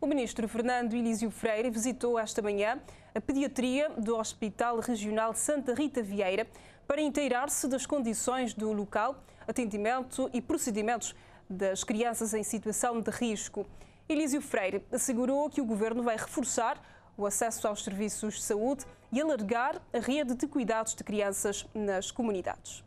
O ministro Fernando Elísio Freire visitou esta manhã a pediatria do Hospital Regional Santa Rita Vieira para inteirar-se das condições do local, atendimento e procedimentos das crianças em situação de risco. Elísio Freire assegurou que o governo vai reforçar o acesso aos serviços de saúde e alargar a rede de cuidados de crianças nas comunidades.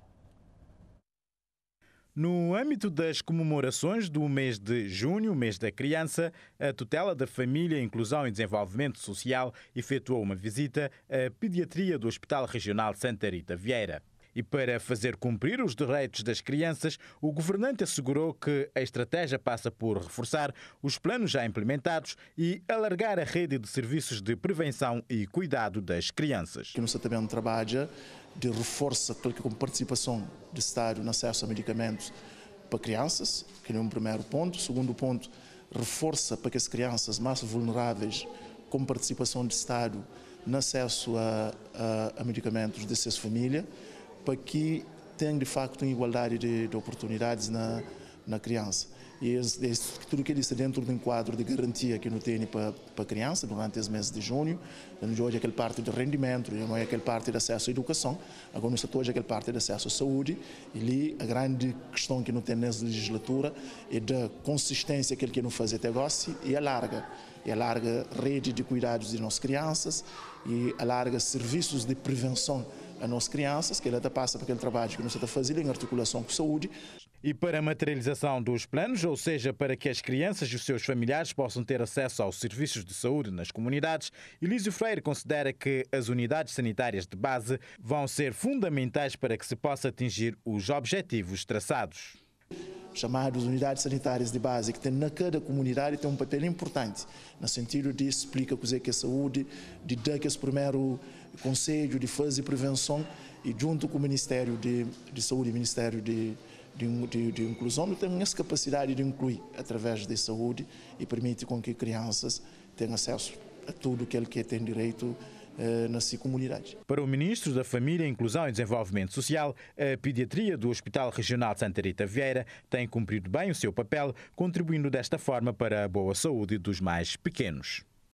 No âmbito das comemorações do mês de junho, mês da criança, a tutela da Família, Inclusão e Desenvolvimento Social efetuou uma visita à pediatria do Hospital Regional Santa Rita Vieira. E para fazer cumprir os direitos das crianças, o governante assegurou que a estratégia passa por reforçar os planos já implementados e alargar a rede de serviços de prevenção e cuidado das crianças. Que nós também trabalha de reforço com participação do Estado no acesso a medicamentos para crianças, que é um primeiro ponto. Segundo ponto, reforça para que as crianças mais vulneráveis, com participação do Estado, no acesso a, a, a medicamentos de suas famílias para que tenha de facto igualdade de, de oportunidades na, na criança. E esse, esse, tudo que ele disse dentro de um quadro de garantia que não tem para, para a criança durante os meses de junho, onde hoje é aquele aquela parte de rendimento, não é aquela parte de acesso à educação, agora está hoje é aquela parte de acesso à saúde, e ali a grande questão que não tem nessa legislatura é da consistência que ele quer não fazer até agora e alarga. E alarga rede de cuidados de nossas crianças e alarga serviços de prevenção a nossas crianças, que ela passa por aquele trabalho que nós está fazendo em articulação com a saúde. E para a materialização dos planos, ou seja, para que as crianças e os seus familiares possam ter acesso aos serviços de saúde nas comunidades, Elísio Freire considera que as unidades sanitárias de base vão ser fundamentais para que se possa atingir os objetivos traçados chamados unidades sanitárias de base, que tem na cada comunidade tem um papel importante, no sentido de explica o que é saúde, de dar é esse primeiro conselho de fase de prevenção e junto com o Ministério de, de Saúde e Ministério de, de, de, de Inclusão tem essa capacidade de incluir através da saúde e permite com que crianças tenham acesso a tudo que ele tem direito eh, para o Ministro da Família, Inclusão e Desenvolvimento Social, a pediatria do Hospital Regional de Santa Rita Vieira tem cumprido bem o seu papel, contribuindo desta forma para a boa saúde dos mais pequenos.